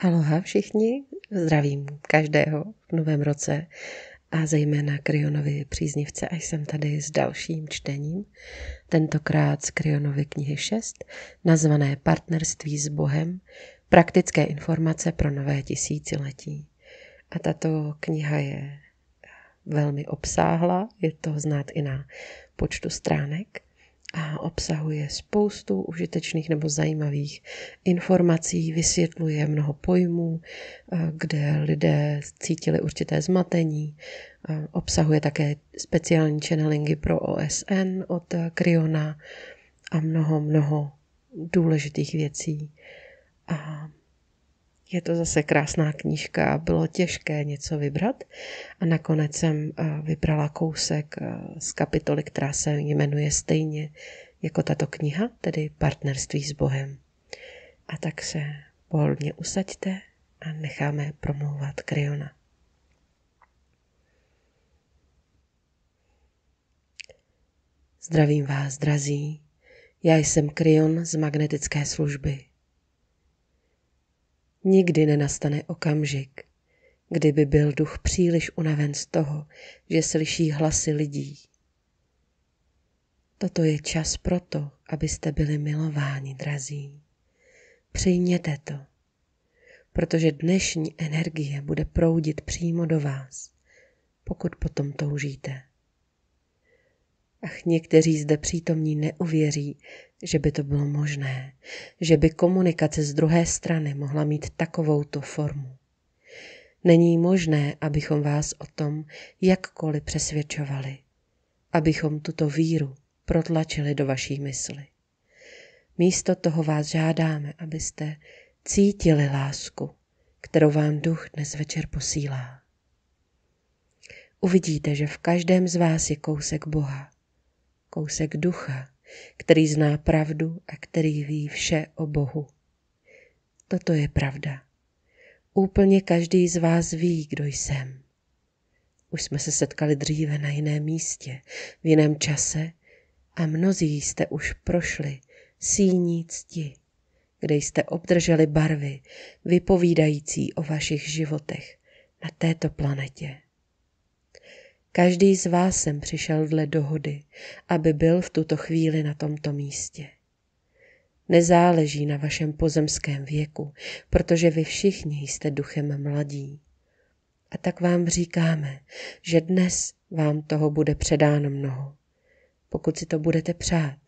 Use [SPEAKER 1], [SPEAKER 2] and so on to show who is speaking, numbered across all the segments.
[SPEAKER 1] Aloha všichni, zdravím každého v novém roce a zejména Kryonovi příznivce až jsem tady s dalším čtením, tentokrát z Krionovy knihy 6, nazvané Partnerství s Bohem, praktické informace pro nové tisíciletí. A tato kniha je velmi obsáhla, je to znát i na počtu stránek a obsahuje spoustu užitečných nebo zajímavých informací, vysvětluje mnoho pojmů, eh, kde lidé cítili určité zmatení. Eh, obsahuje také speciální channelingy pro OSN od eh, Kryona a mnoho, mnoho důležitých věcí. A je to zase krásná knížka, bylo těžké něco vybrat a nakonec jsem eh, vybrala kousek eh, z kapitoly, která se jmenuje stejně jako tato kniha, tedy Partnerství s Bohem. A tak se pohodlně usaďte a necháme promlouvat Kryona. Zdravím vás, drazí. Já jsem Kryon z magnetické služby. Nikdy nenastane okamžik, kdyby byl duch příliš unaven z toho, že slyší hlasy lidí. Toto je čas proto, abyste byli milováni, drazí. Přijměte to, protože dnešní energie bude proudit přímo do vás, pokud potom toužíte. Ach, někteří zde přítomní neuvěří, že by to bylo možné, že by komunikace z druhé strany mohla mít takovouto formu. Není možné, abychom vás o tom jakkoliv přesvědčovali, abychom tuto víru protlačili do vaší mysli. Místo toho vás žádáme, abyste cítili lásku, kterou vám duch dnes večer posílá. Uvidíte, že v každém z vás je kousek Boha kousek ducha, který zná pravdu a který ví vše o Bohu. Toto je pravda. Úplně každý z vás ví, kdo jsem. Už jsme se setkali dříve na jiném místě, v jiném čase a mnozí jste už prošli síní cti, kde jste obdrželi barvy vypovídající o vašich životech na této planetě. Každý z vás sem přišel dle dohody, aby byl v tuto chvíli na tomto místě. Nezáleží na vašem pozemském věku, protože vy všichni jste duchem mladí. A tak vám říkáme, že dnes vám toho bude předáno mnoho, pokud si to budete přát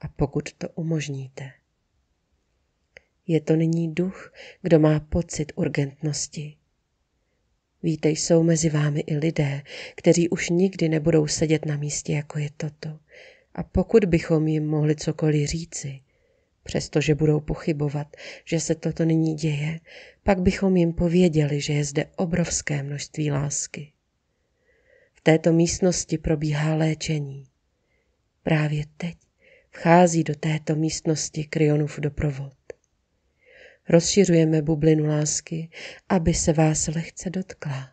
[SPEAKER 1] a pokud to umožníte. Je to nyní duch, kdo má pocit urgentnosti, Víte, jsou mezi vámi i lidé, kteří už nikdy nebudou sedět na místě, jako je toto. A pokud bychom jim mohli cokoliv říci, přestože budou pochybovat, že se toto nyní děje, pak bychom jim pověděli, že je zde obrovské množství lásky. V této místnosti probíhá léčení. Právě teď vchází do této místnosti Kryonův doprovod. Rozšiřujeme bublinu lásky, aby se vás lehce dotkla.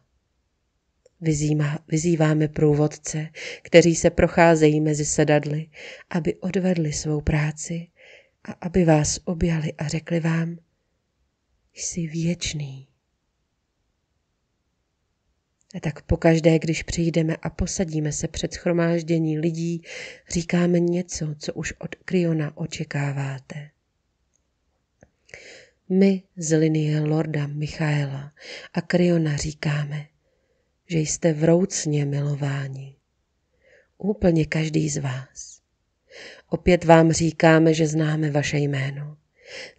[SPEAKER 1] Vyzýma, vyzýváme průvodce, kteří se procházejí mezi sedadly, aby odvedli svou práci a aby vás objali a řekli vám, jsi věčný. A tak pokaždé, když přijdeme a posadíme se před schromáždění lidí, říkáme něco, co už od Kriona očekáváte. My z linie Lorda Michaela a Kryona říkáme, že jste vroucně milováni. Úplně každý z vás. Opět vám říkáme, že známe vaše jméno.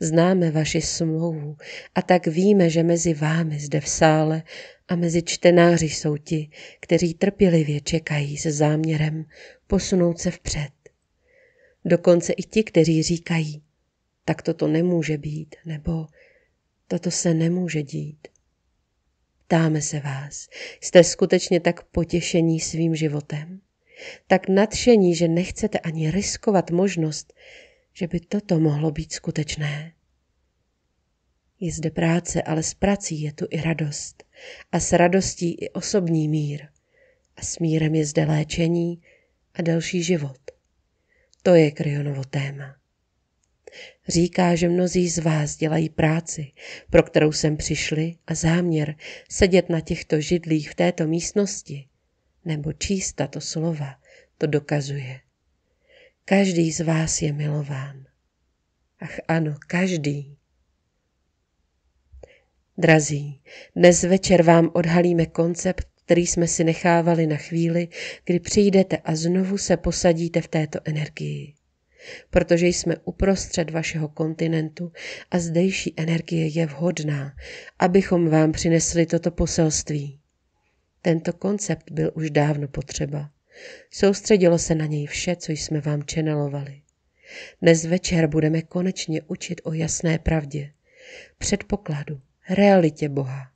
[SPEAKER 1] Známe vaši smlouvu a tak víme, že mezi vámi zde v sále a mezi čtenáři jsou ti, kteří trpělivě čekají se záměrem posunout se vpřed. Dokonce i ti, kteří říkají, tak toto nemůže být, nebo toto se nemůže dít. Ptáme se vás, jste skutečně tak potěšení svým životem, tak nadšení, že nechcete ani riskovat možnost, že by toto mohlo být skutečné. Je zde práce, ale s prací je tu i radost. A s radostí i osobní mír. A s mírem je zde léčení a další život. To je Kryonovo téma říká, že mnozí z vás dělají práci, pro kterou jsem přišli a záměr sedět na těchto židlích v této místnosti nebo číst tato slova to dokazuje. Každý z vás je milován. Ach ano, každý. Drazí, dnes večer vám odhalíme koncept, který jsme si nechávali na chvíli, kdy přijdete a znovu se posadíte v této energii protože jsme uprostřed vašeho kontinentu a zdejší energie je vhodná, abychom vám přinesli toto poselství. Tento koncept byl už dávno potřeba. Soustředilo se na něj vše, co jsme vám čenelovali. Dnes večer budeme konečně učit o jasné pravdě, předpokladu, realitě Boha.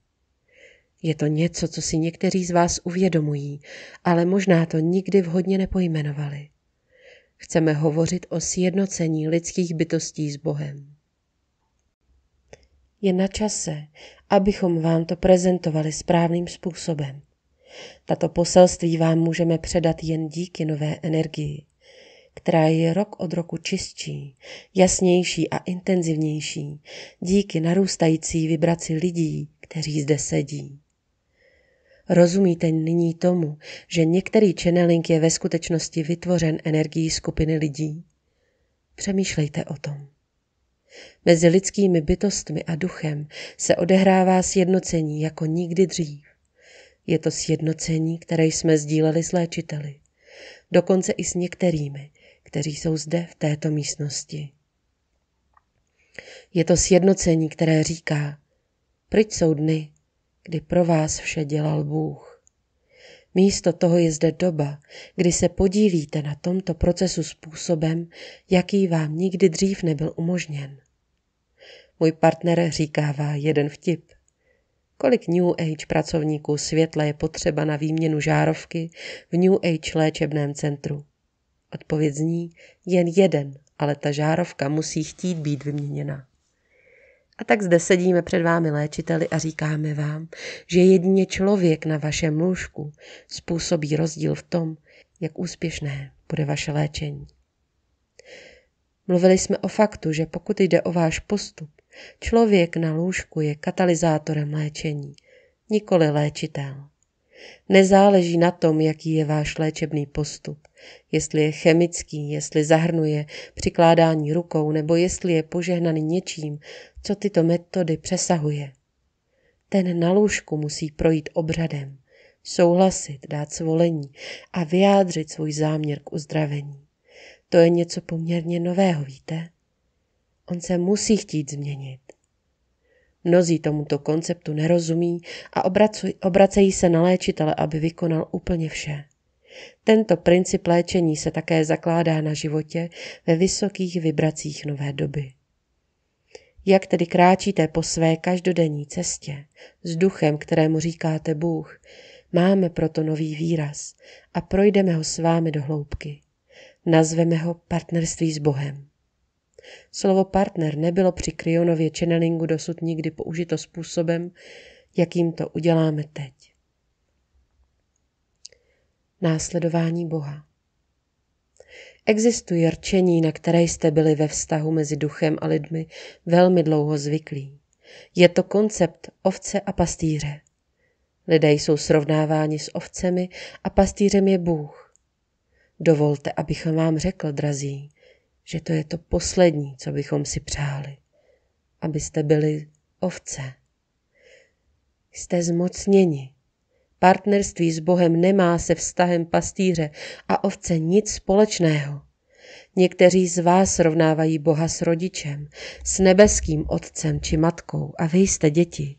[SPEAKER 1] Je to něco, co si někteří z vás uvědomují, ale možná to nikdy vhodně nepojmenovali. Chceme hovořit o sjednocení lidských bytostí s Bohem. Je na čase, abychom vám to prezentovali správným způsobem. Tato poselství vám můžeme předat jen díky nové energii, která je rok od roku čistší, jasnější a intenzivnější díky narůstající vibraci lidí, kteří zde sedí. Rozumíte nyní tomu, že některý channeling je ve skutečnosti vytvořen energií skupiny lidí? Přemýšlejte o tom. Mezi lidskými bytostmi a duchem se odehrává sjednocení jako nikdy dřív. Je to sjednocení, které jsme sdíleli s léčiteli, dokonce i s některými, kteří jsou zde v této místnosti. Je to sjednocení, které říká, pryč jsou dny, kdy pro vás vše dělal Bůh. Místo toho je zde doba, kdy se podílíte na tomto procesu způsobem, jaký vám nikdy dřív nebyl umožněn. Můj partner říkává jeden vtip. Kolik New Age pracovníků světla je potřeba na výměnu žárovky v New Age léčebném centru? Odpověď zní jen jeden, ale ta žárovka musí chtít být vyměněna. A tak zde sedíme před vámi léčiteli a říkáme vám, že jedině člověk na vašem lůžku způsobí rozdíl v tom, jak úspěšné bude vaše léčení. Mluvili jsme o faktu, že pokud jde o váš postup, člověk na lůžku je katalyzátorem léčení, nikoli léčitel. Nezáleží na tom, jaký je váš léčebný postup, jestli je chemický, jestli zahrnuje přikládání rukou, nebo jestli je požehnaný něčím, co tyto metody přesahuje. Ten na lůžku musí projít obřadem, souhlasit, dát svolení a vyjádřit svůj záměr k uzdravení. To je něco poměrně nového, víte? On se musí chtít změnit. Mnozí tomuto konceptu nerozumí a obracejí se na léčitele, aby vykonal úplně vše. Tento princip léčení se také zakládá na životě ve vysokých vibracích nové doby. Jak tedy kráčíte po své každodenní cestě s duchem, kterému říkáte Bůh, máme proto nový výraz a projdeme ho s vámi do hloubky. Nazveme ho partnerství s Bohem. Slovo partner nebylo při Kryonově channelingu dosud nikdy použito způsobem, jakým to uděláme teď. Následování Boha. Existují rčení, na které jste byli ve vztahu mezi duchem a lidmi velmi dlouho zvyklí. Je to koncept ovce a pastýře. Lidé jsou srovnáváni s ovcemi a pastýřem je Bůh. Dovolte, abych vám řekl, drazí, že to je to poslední, co bychom si přáli. Abyste byli ovce. Jste zmocněni Partnerství s Bohem nemá se vztahem pastýře a ovce nic společného. Někteří z vás srovnávají Boha s rodičem, s nebeským otcem či matkou a vy jste děti.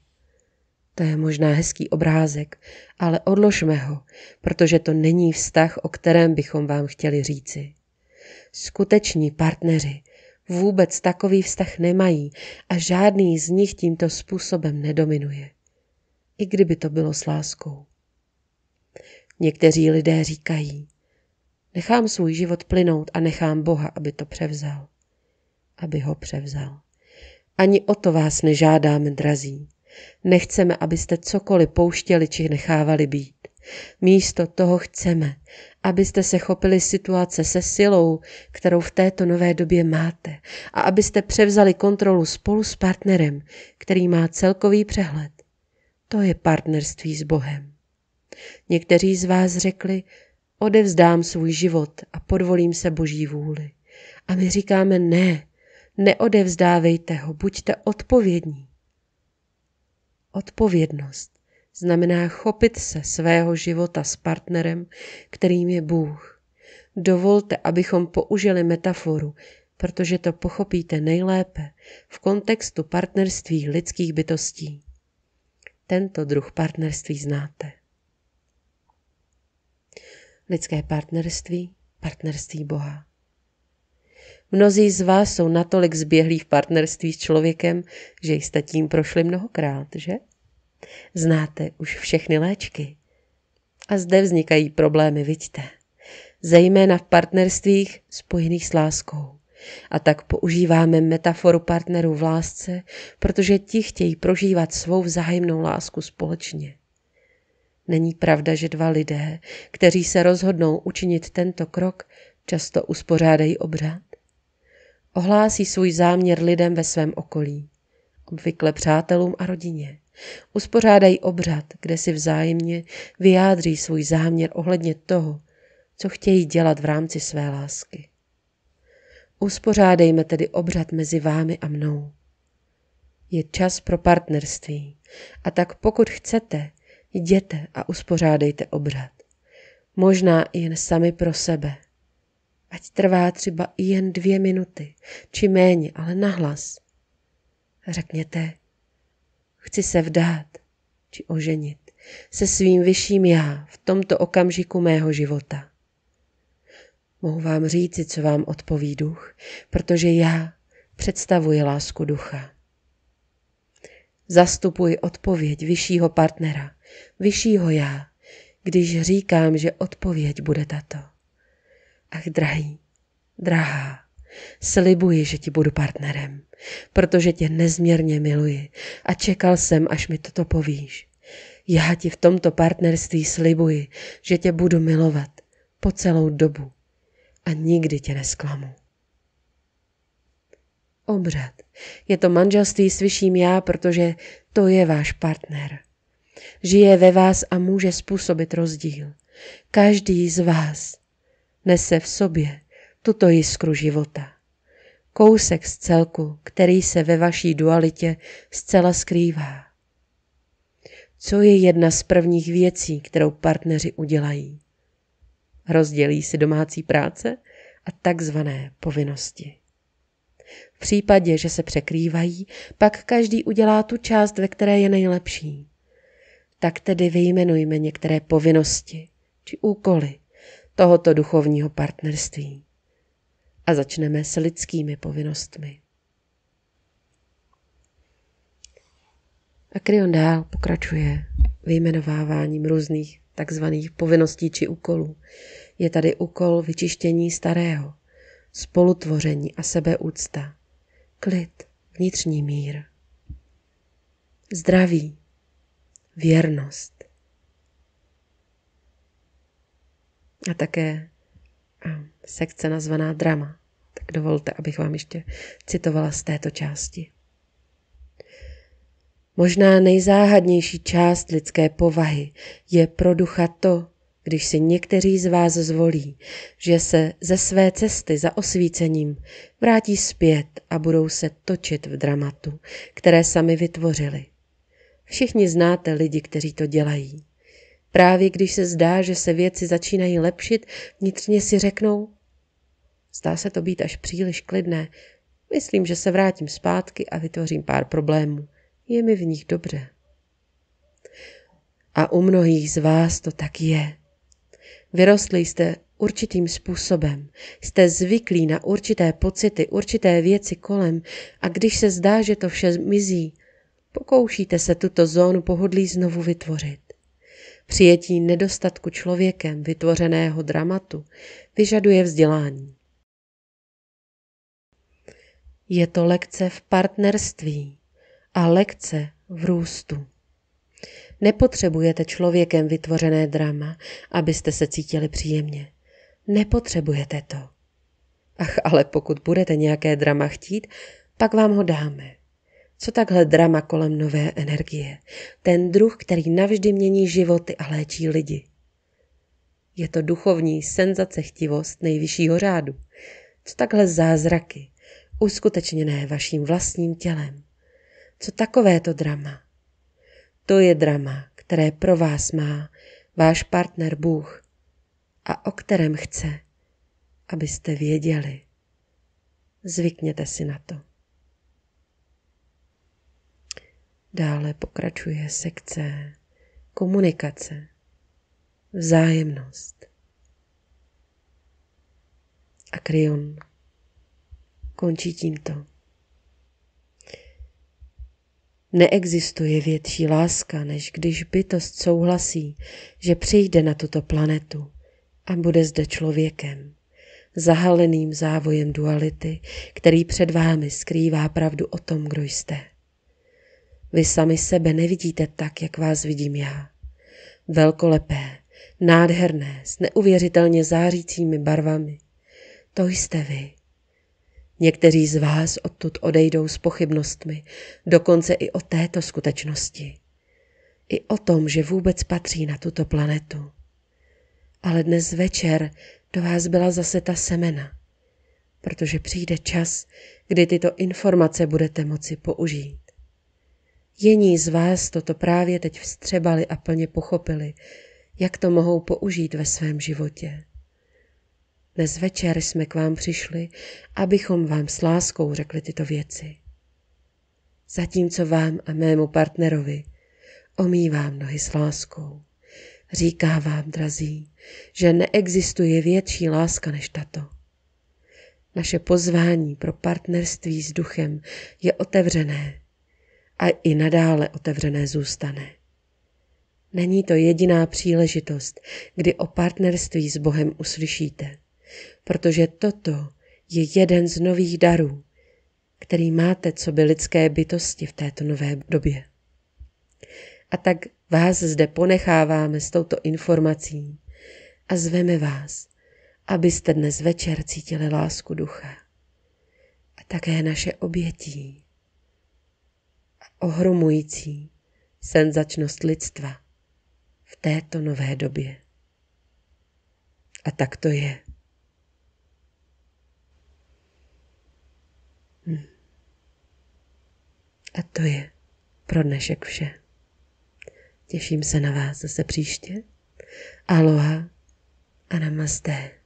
[SPEAKER 1] To je možná hezký obrázek, ale odložme ho, protože to není vztah, o kterém bychom vám chtěli říci. Skuteční partneři vůbec takový vztah nemají a žádný z nich tímto způsobem nedominuje. I kdyby to bylo s láskou. Někteří lidé říkají, nechám svůj život plynout a nechám Boha, aby to převzal. Aby ho převzal. Ani o to vás nežádáme, drazí. Nechceme, abyste cokoliv pouštěli či nechávali být. Místo toho chceme, abyste se chopili situace se silou, kterou v této nové době máte, a abyste převzali kontrolu spolu s partnerem, který má celkový přehled. To je partnerství s Bohem. Někteří z vás řekli, odevzdám svůj život a podvolím se boží vůli. A my říkáme ne, neodevzdávejte ho, buďte odpovědní. Odpovědnost znamená chopit se svého života s partnerem, kterým je Bůh. Dovolte, abychom použili metaforu, protože to pochopíte nejlépe v kontextu partnerství lidských bytostí. Tento druh partnerství znáte lidské partnerství, partnerství Boha. Mnozí z vás jsou natolik zběhlí v partnerství s člověkem, že jste tím prošli mnohokrát, že? Znáte už všechny léčky. A zde vznikají problémy, vidíte. Zejména v partnerstvích spojených s láskou. A tak používáme metaforu partnerů v lásce, protože ti chtějí prožívat svou vzájemnou lásku společně. Není pravda, že dva lidé, kteří se rozhodnou učinit tento krok, často uspořádají obřad. Ohlásí svůj záměr lidem ve svém okolí, obvykle přátelům a rodině. Uspořádají obřad, kde si vzájemně vyjádří svůj záměr ohledně toho, co chtějí dělat v rámci své lásky. Uspořádejme tedy obřad mezi vámi a mnou. Je čas pro partnerství. A tak pokud chcete, jděte a uspořádejte obřad. Možná jen sami pro sebe. Ať trvá třeba i jen dvě minuty, či méně, ale nahlas. Řekněte, chci se vdát či oženit se svým vyšším já v tomto okamžiku mého života. Mohu vám říci, co vám odpoví duch, protože já představuji lásku ducha. Zastupuji odpověď vyššího partnera, vyššího já, když říkám, že odpověď bude tato. Ach, drahý, drahá, slibuji, že ti budu partnerem, protože tě nezměrně miluji a čekal jsem, až mi toto povíš. Já ti v tomto partnerství slibuji, že tě budu milovat po celou dobu a nikdy tě nesklamu. Obřad. Je to manželství s vyšším já, protože to je váš partner. Žije ve vás a může způsobit rozdíl. Každý z vás nese v sobě tuto jiskru života. Kousek z celku, který se ve vaší dualitě zcela skrývá. Co je jedna z prvních věcí, kterou partneři udělají? Rozdělí si domácí práce a takzvané povinnosti. V případě, že se překrývají, pak každý udělá tu část, ve které je nejlepší tak tedy vyjmenujme některé povinnosti či úkoly tohoto duchovního partnerství. A začneme s lidskými povinnostmi. A Kryon dál pokračuje vyjmenováváním různých takzvaných povinností či úkolů. Je tady úkol vyčištění starého, spolutvoření a sebeúcta, klid, vnitřní mír, zdraví, věrnost. A také sekce nazvaná drama. Tak dovolte, abych vám ještě citovala z této části. Možná nejzáhadnější část lidské povahy je pro ducha to, když si někteří z vás zvolí, že se ze své cesty za osvícením vrátí zpět a budou se točit v dramatu, které sami vytvořili – Všichni znáte lidi, kteří to dělají. Právě když se zdá, že se věci začínají lepšit, vnitřně si řeknou, zdá se to být až příliš klidné, myslím, že se vrátím zpátky a vytvořím pár problémů. Je mi v nich dobře. A u mnohých z vás to tak je. Vyrostli jste určitým způsobem. Jste zvyklí na určité pocity, určité věci kolem a když se zdá, že to vše zmizí pokoušíte se tuto zónu pohodlí znovu vytvořit. Přijetí nedostatku člověkem vytvořeného dramatu vyžaduje vzdělání. Je to lekce v partnerství a lekce v růstu. Nepotřebujete člověkem vytvořené drama, abyste se cítili příjemně. Nepotřebujete to. Ach, ale pokud budete nějaké drama chtít, pak vám ho dáme. Co takhle drama kolem nové energie? Ten druh, který navždy mění životy a léčí lidi. Je to duchovní chtivost nejvyššího řádu. Co takhle zázraky, uskutečněné vaším vlastním tělem? Co takovéto drama? To je drama, které pro vás má váš partner Bůh a o kterém chce, abyste věděli. Zvykněte si na to. Dále pokračuje sekce komunikace, vzájemnost, A Kryon Končí tímto. Neexistuje větší láska, než když bytost souhlasí, že přijde na tuto planetu a bude zde člověkem, zahaleným závojem duality, který před vámi skrývá pravdu o tom, kdo jste. Vy sami sebe nevidíte tak, jak vás vidím já. Velkolepé, nádherné, s neuvěřitelně zářícími barvami. To jste vy. Někteří z vás odtud odejdou s pochybnostmi, dokonce i o této skutečnosti. I o tom, že vůbec patří na tuto planetu. Ale dnes večer do vás byla zase ta semena, protože přijde čas, kdy tyto informace budete moci použít. Jení z vás toto právě teď vstřebali a plně pochopili, jak to mohou použít ve svém životě. Dnes večer jsme k vám přišli, abychom vám s láskou řekli tyto věci. Zatímco vám a mému partnerovi omývám nohy s láskou. Říká vám, drazí, že neexistuje větší láska než tato. Naše pozvání pro partnerství s duchem je otevřené a i nadále otevřené zůstane. Není to jediná příležitost, kdy o partnerství s Bohem uslyšíte, protože toto je jeden z nových darů, který máte co by lidské bytosti v této nové době. A tak vás zde ponecháváme s touto informací a zveme vás, abyste dnes večer cítili lásku ducha a také naše obětí ohromující senzačnost lidstva v této nové době. A tak to je. Hm. A to je pro dnešek vše. Těším se na vás zase příště. Aloha a namaste.